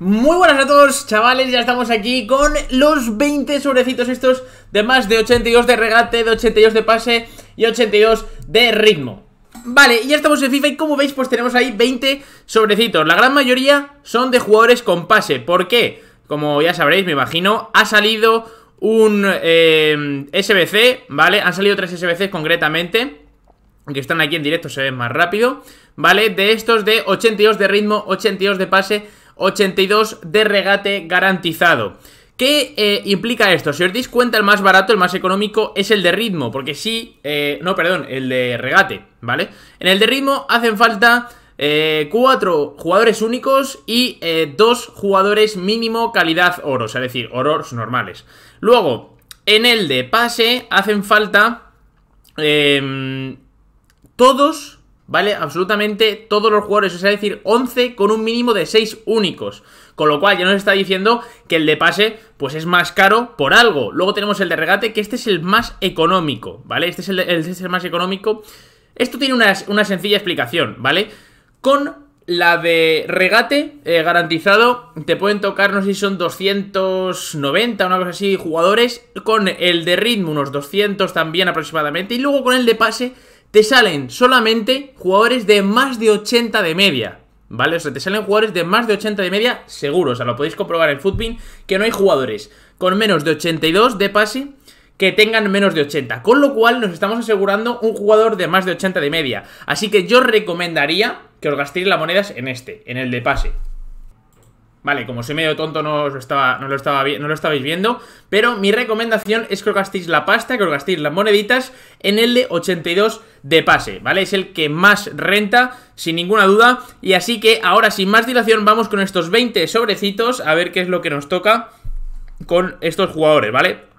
Muy buenas a todos chavales, ya estamos aquí con los 20 sobrecitos estos de más de 82 de regate, de 82 de pase y 82 de ritmo Vale, ya estamos en FIFA y como veis pues tenemos ahí 20 sobrecitos La gran mayoría son de jugadores con pase, ¿por qué? Como ya sabréis, me imagino, ha salido un eh, SBC, ¿vale? Han salido tres SBCs concretamente que están aquí en directo se ven más rápido, ¿vale? De estos de 82 de ritmo, 82 de pase 82 de regate garantizado. ¿Qué eh, implica esto? Si os dais cuenta, el más barato, el más económico, es el de ritmo, porque sí, eh, no, perdón, el de regate, ¿vale? En el de ritmo hacen falta 4 eh, cuatro jugadores únicos y 2 dos jugadores mínimo calidad oro, es decir, oros normales. Luego, en el de pase hacen falta em, todos ¿vale? Absolutamente todos los jugadores, es decir, 11 con un mínimo de 6 únicos. Con lo cual ya nos está diciendo que el de pase pues es más caro por algo. Luego tenemos el de regate, que este es el más económico, ¿vale? Este es el, este es más económico. Esto tiene una, sencilla explicación, ¿vale? Con la de regate eh, garantizado te pueden tocar, no sé si son 290 una cosa así, jugadores. Con el de ritmo unos 200 también aproximadamente. Y luego con el de pase te salen solamente jugadores de más de 80 de media. ¿Vale? O sea, te salen jugadores de más de 80 de media seguro. O sea, lo podéis comprobar en Footpin que no hay jugadores con menos de 82 de pase que tengan menos de 80. Con lo cual nos estamos asegurando un jugador de más de 80 de media. Así que yo recomendaría que os gastéis las monedas en este, en el de pase. Vale, como soy medio tonto no, estaba, no, lo estaba, no lo estabais viendo Pero mi recomendación es que os gastéis la pasta, que os gastéis las moneditas En el de 82 de pase, ¿vale? Es el que más renta, sin ninguna duda Y así que ahora sin más dilación vamos con estos 20 sobrecitos A ver qué es lo que nos toca con estos jugadores, ¿vale?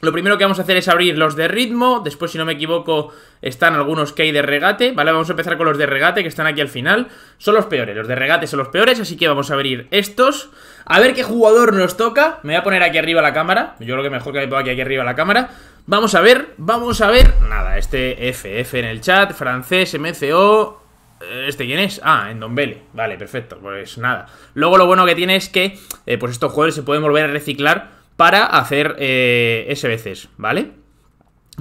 Lo primero que vamos a hacer es abrir los de ritmo, después si no me equivoco están algunos que hay de regate, ¿vale? Vamos a empezar con los de regate que están aquí al final, son los peores, los de regate son los peores, así que vamos a abrir estos, a ver qué jugador nos toca, me voy a poner aquí arriba la cámara, yo creo que mejor que me ponga aquí, aquí arriba la cámara, vamos a ver, vamos a ver, nada, este FF en el chat, francés, MCO, eh, ¿Este quién es? Ah, en Don Vale, perfecto. Pues nada. Luego lo bueno que tiene es que eh, pues estos jugadores se pueden volver a reciclar para hacer eh, SBCs, ¿vale?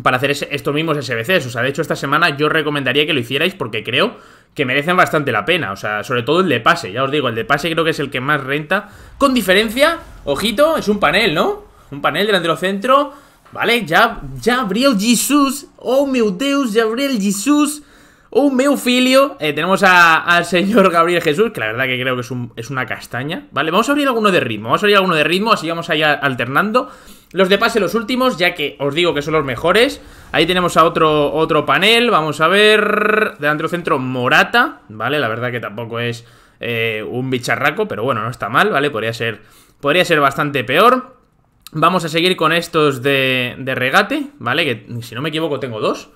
Para hacer estos mismos SBCs. O sea, de hecho, esta semana yo recomendaría que lo hicierais porque creo que merecen bastante la pena. O sea, sobre todo el de pase, ya os digo, el de pase creo que es el que más renta. Con diferencia, ojito, es un panel, ¿no? Un panel delantero centro. Vale, ya, ya abrió Jesús oh meu Deus, abrió Jesús un meufilio, eh, tenemos al señor Gabriel Jesús, que la verdad que creo que es, una castaña. Vale, vamos a abrir alguno de ritmo, vamos a abrir alguno de ritmo, así vamos allá alternando. Los de pase los últimos, ya que os digo que son los mejores. Ahí tenemos a otro, otro panel, vamos a ver... del centro, Morata, ¿vale? La verdad que tampoco es eh, un bicharraco, pero bueno, no está mal, ¿vale? Podría ser, podría ser bastante peor. Vamos a seguir con estos de regate, ¿vale? Que si no me equivoco tengo dos...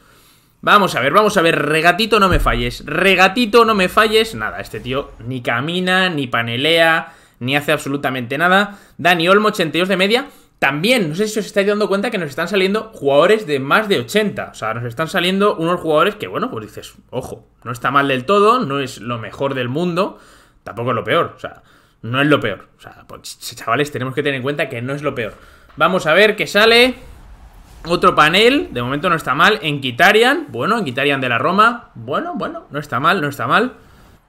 Vamos a ver, vamos a ver, regatito no me falles, regatito no me falles, nada, este tío ni camina, ni panelea, ni hace absolutamente nada. Dani Olmo, 82 de media. También, no sé si os estáis dando cuenta que nos están saliendo jugadores de más de 80. O sea, nos están saliendo unos jugadores que, bueno, pues dices, ojo, no está mal del todo, no es lo mejor del mundo, tampoco es lo peor. O sea, no es lo peor. O sea, pues, chavales, tenemos que tener en cuenta que no es lo peor. Vamos a ver qué sale. Otro panel, de momento no está mal. En Kitarian, bueno, en Kitarian de la Roma. Bueno, bueno, no está mal, no está mal.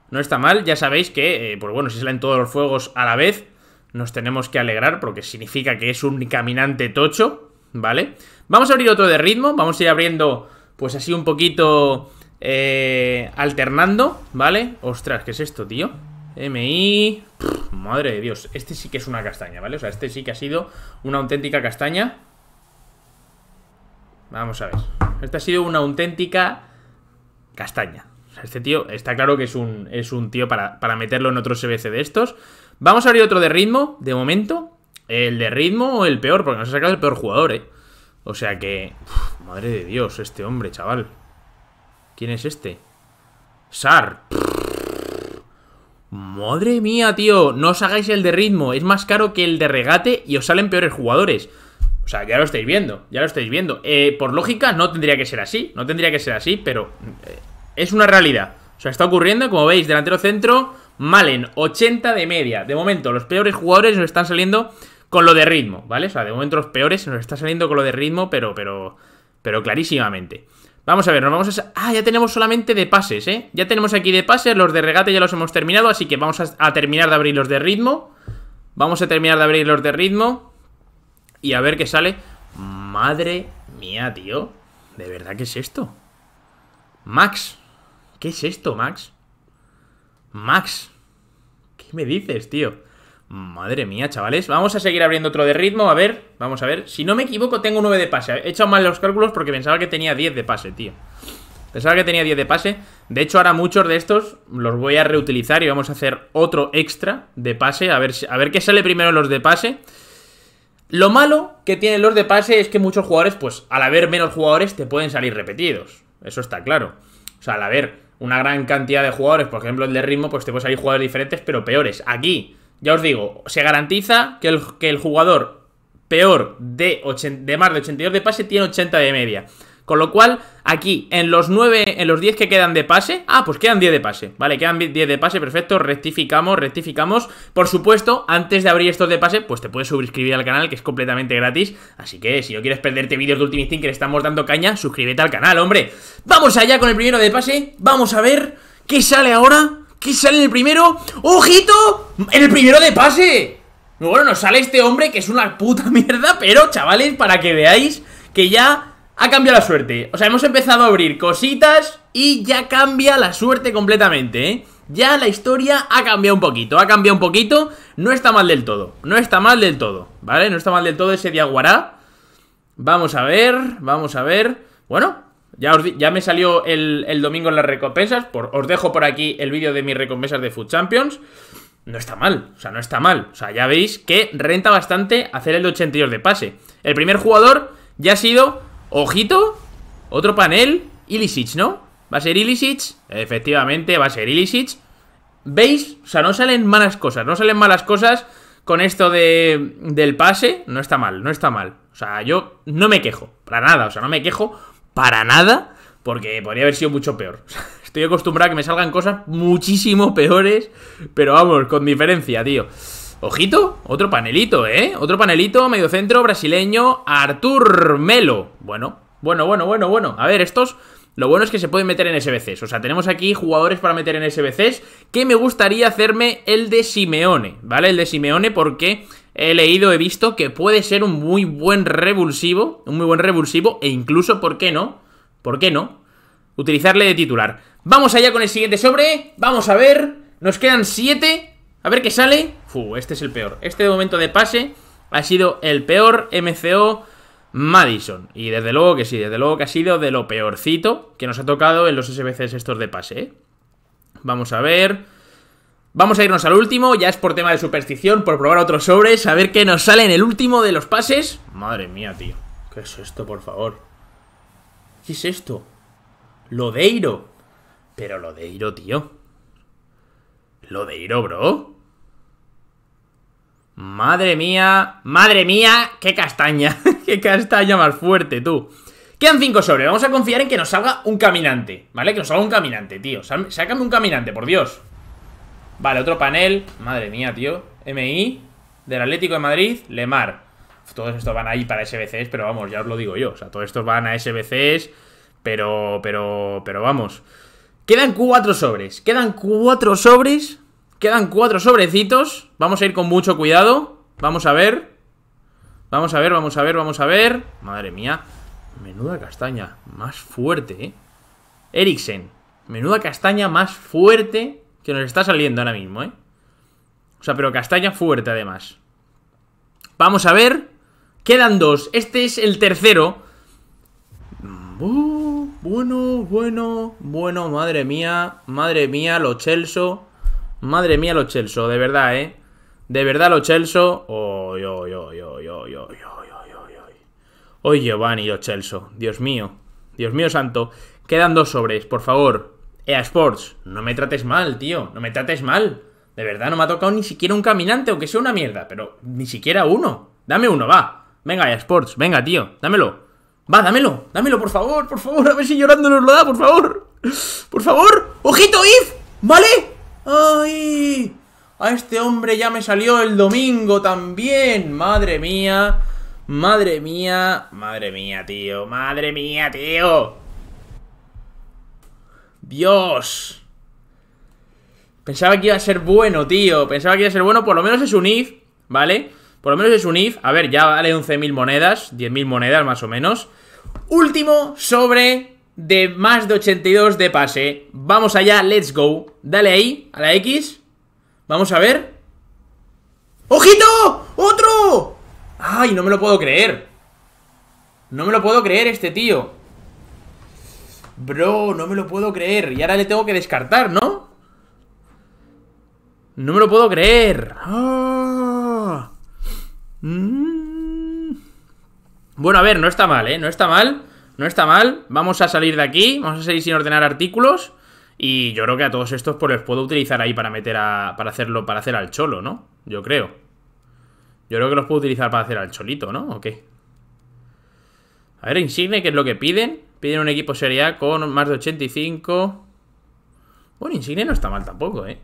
No está mal, ya sabéis que, eh, pues bueno, si salen todos los fuegos a la vez, nos tenemos que alegrar porque significa que es un caminante tocho, ¿vale? Vamos a abrir otro de ritmo, vamos a ir abriendo, pues así un poquito eh, alternando, ¿vale? Ostras, ¿qué es esto, tío? MI... madre de Dios, este sí que es una castaña, ¿vale? O sea, este sí que ha sido una auténtica castaña vamos a ver. Esta ha sido una auténtica castaña. Este tío está claro que es un, es un tío para, meterlo en otro CBC de estos. Vamos a abrir otro de ritmo, de momento. El de ritmo, o el peor, porque nos ha sacado el peor jugador, ¿eh? O sea que... madre de Dios, este hombre, chaval. ¿Quién es este? Sar. Madre mía, tío. No os hagáis el de ritmo. Es más caro que el de regate y os salen peores jugadores. O sea, ya lo estáis viendo, ya lo estáis viendo. Eh, por lógica, no tendría que ser así, no tendría que ser así, pero eh, es una realidad. O sea, está ocurriendo, como veis, delantero centro, Malen, 80 de media. De momento, los peores jugadores nos están saliendo con lo de ritmo, ¿vale? O sea, de momento los peores nos están saliendo con lo de ritmo, pero, pero, pero clarísimamente. Vamos a ver, nos vamos a... Ah, ya tenemos solamente de pases, ¿eh? Ya tenemos aquí de pases, los de regate ya los hemos terminado, así que vamos a, a terminar de abrir los de ritmo. Vamos a terminar de abrir los de ritmo y a ver qué sale. Madre mía, tío. ¿De verdad qué es esto? Max. ¿Qué es esto, Max? Max. ¿Qué me dices, tío? Madre mía, chavales. Vamos a seguir abriendo otro de ritmo. A ver, vamos a ver. Si no me equivoco, tengo 9 de pase. He hecho mal los cálculos porque pensaba que tenía 10 de pase, tío. Pensaba que tenía 10 de pase. De hecho, ahora muchos de estos los voy a reutilizar y vamos a hacer otro extra de pase. A ver, a ver qué sale primero los de pase. Lo malo que tienen los de pase es que muchos jugadores, pues al haber menos jugadores, te pueden salir repetidos. Eso está claro. O sea, al haber una gran cantidad de jugadores, por ejemplo el de ritmo, pues te pueden salir jugadores diferentes, pero peores. Aquí, ya os digo, se garantiza que el, que el jugador peor de, de más de 82 de pase tiene 80 de media. Con lo cual, aquí, en los 9, en los 10 que quedan de pase, ah, pues quedan 10 de pase, vale, quedan 10 de pase, perfecto, rectificamos, rectificamos. Por supuesto, antes de abrir estos de pase, pues te puedes suscribir al canal, que es completamente gratis. Así que, si no quieres perderte vídeos de Ultimate Team que le estamos dando caña, suscríbete al canal, hombre. Vamos allá con el primero de pase, vamos a ver qué sale ahora, qué sale en el primero. ¡Ojito! ¡En el primero de pase! Bueno, nos sale este hombre que es una puta mierda, pero chavales, para que veáis que ya ha cambiado la suerte. O sea, hemos empezado a abrir cositas y ya cambia la suerte completamente, ¿eh? Ya la historia ha cambiado un poquito, ha cambiado un poquito. No está mal del todo, no está mal del todo, ¿vale? No está mal del todo ese diaguará. Vamos a ver, vamos a ver. Bueno, ya, ya me salió el, domingo en las recompensas. os dejo por aquí el vídeo de mis recompensas de Food Champions. No está mal, o sea, no está mal. O sea, ya veis que renta bastante hacer el 82 de pase. El primer jugador ya ha sido ¡Ojito! Otro panel Ilisic, ¿no? ¿Va a ser Ilisic? Efectivamente, va a ser Ilisic ¿Veis? O sea, no salen malas cosas No salen malas cosas con esto de, del pase No está mal, no está mal O sea, yo no me quejo, para nada O sea, no me quejo para nada Porque podría haber sido mucho peor Estoy acostumbrado a que me salgan cosas muchísimo peores Pero vamos, con diferencia, tío Ojito, otro panelito, ¿eh? Otro panelito, medio centro, brasileño, Artur Melo. Bueno, bueno, bueno, bueno, bueno. A ver, estos... Lo bueno es que se pueden meter en SBCs. O sea, tenemos aquí jugadores para meter en SBCs que me gustaría hacerme el de Simeone, ¿vale? El de Simeone porque he leído, he visto que puede ser un muy buen revulsivo, un muy buen revulsivo e incluso, ¿por qué no? ¿Por qué no? Utilizarle de titular. Vamos allá con el siguiente sobre. Vamos a ver. Nos quedan siete, A ver qué sale este es el peor. Este momento de pase ha sido el peor MCO Madison. Y desde luego que sí, desde luego que ha sido de lo peorcito que nos ha tocado en los SBCs estos de pase. ¿eh? Vamos a ver. Vamos a irnos al último, ya es por tema de superstición, por probar otros sobres, a ver qué nos sale en el último de los pases. Madre mía, tío. ¿Qué es esto, por favor? ¿Qué es esto? Lodeiro. Pero lo Lodeiro, tío. Lo Lodeiro, bro. Madre mía, madre mía, qué castaña, qué castaña más fuerte, tú. Quedan cinco sobres vamos a confiar en que nos salga un caminante, ¿vale? Que nos salga un caminante, tío. Sácame un caminante, por Dios. Vale, otro panel. Madre mía, tío. MI, del Atlético de Madrid, Lemar. Todos estos van ahí para SBCs, pero vamos, ya os lo digo yo. O sea, todos estos van a SBCs, pero, pero, pero vamos. Quedan 4 sobres, quedan 4 sobres Quedan cuatro sobrecitos. Vamos a ir con mucho cuidado. Vamos a ver. Vamos a ver, vamos a ver, vamos a ver. Madre mía. Menuda castaña. Más fuerte, ¿eh? Eriksen. Menuda castaña más fuerte que nos está saliendo ahora mismo, ¿eh? O sea, pero castaña fuerte además. Vamos a ver. Quedan dos. Este es el tercero. bueno, bueno, bueno, madre mía. Madre mía, lo chelso. Madre mía, lo chelso, de verdad, ¿eh? De verdad, lo chelso. Oy, oye, oye, oye, oye Oye, oy, Giovanni, los Chelsea. Dios mío. Dios mío santo. Quedan dos sobres, por favor. EA Sports, no me trates mal, tío. No me trates mal. De verdad, no me ha tocado ni siquiera un caminante, aunque sea una mierda. Pero ni siquiera uno. Dame uno, va. Venga, EA Sports, venga, tío. Dámelo. Va, dámelo. Dámelo, por favor, por favor. A ver si llorando nos lo da, por favor. Por favor. ¡Ojito, If! ¿Vale? ¡Ay! A este hombre ya me salió el domingo también. Madre mía. Madre mía. Madre mía, tío. Madre mía, tío. Dios. Pensaba que iba a ser bueno, tío. Pensaba que iba a ser bueno. Por lo menos es un if, ¿vale? Por lo menos es un if. A ver, ya vale 11.000 monedas. 10.000 monedas más o menos. Último sobre de más de 82 de pase. Vamos allá, let's go. Dale ahí, a la X. Vamos a ver. ¡Ojito! ¡Otro! ¡Ay, no me lo puedo creer! No me lo puedo creer este tío. Bro, no me lo puedo creer. Y ahora le tengo que descartar, ¿no? No me lo puedo creer. Ah. Mm. Bueno, a ver, no está mal, ¿eh? No está mal no está mal. Vamos a salir de aquí, vamos a seguir sin ordenar artículos. Y yo creo que a todos estos pues los puedo utilizar ahí para meter a... para hacerlo, para hacer al cholo, ¿no? Yo creo. Yo creo que los puedo utilizar para hacer al cholito, ¿no? ¿O qué? A ver, Insigne, ¿qué es lo que piden? Piden un equipo Serie A con más de 85... Bueno, Insigne no está mal tampoco, ¿eh?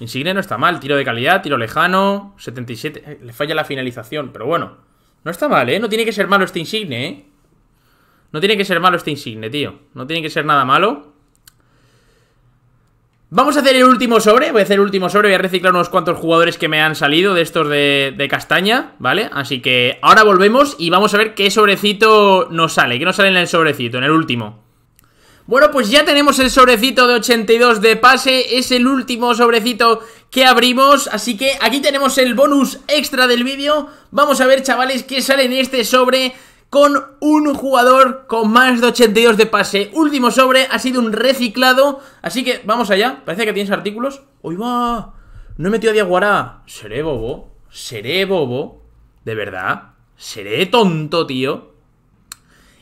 Insigne no está mal. Tiro de calidad, tiro lejano, 77... Eh, le falla la finalización, pero bueno... No está mal, ¿eh? No tiene que ser malo este insigne, ¿eh? No tiene que ser malo este insigne, tío No tiene que ser nada malo Vamos a hacer el último sobre Voy a hacer el último sobre Voy a reciclar unos cuantos jugadores que me han salido De estos de, castaña, ¿vale? Así que ahora volvemos y vamos a ver qué sobrecito nos sale Qué nos sale en el sobrecito, en el último bueno, pues ya tenemos el sobrecito de 82 de pase, es el último sobrecito que abrimos Así que aquí tenemos el bonus extra del vídeo Vamos a ver chavales qué sale en este sobre con un jugador con más de 82 de pase Último sobre, ha sido un reciclado Así que vamos allá, parece que tienes artículos ¡Uy va! No he metido a Diaguara Seré bobo, seré bobo ¿De verdad? ¿Seré tonto, tío?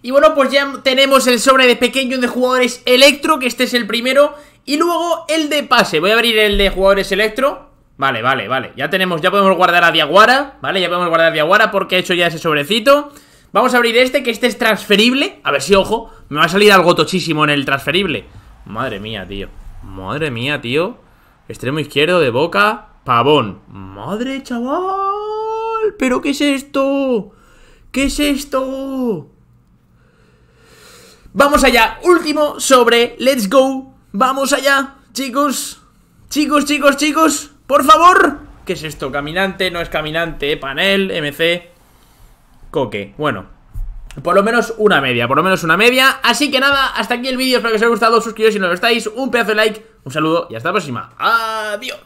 Y bueno, pues ya tenemos el sobre de pequeño de jugadores electro, que este es el primero y luego el de pase, voy a abrir el de jugadores electro Vale, vale, vale, ya tenemos, ya podemos guardar a Diaguara Vale, ya podemos guardar a Diaguara porque he hecho ya ese sobrecito Vamos a abrir este, que este es transferible A ver si, ojo, me va a salir algo tochísimo en el transferible Madre mía, tío Madre mía, tío Extremo izquierdo de Boca, Pavón Madre, chaval ¿Pero qué es esto? ¿Qué es esto? Vamos allá, último sobre Let's Go Vamos allá, chicos Chicos, chicos, chicos Por favor ¿Qué es esto? Caminante, no es caminante Panel, MC Coque, bueno por lo menos una media, por lo menos una media Así que nada, hasta aquí el vídeo, espero que os haya gustado Suscribiros si no lo estáis, un pedazo de like Un saludo y hasta la próxima, adiós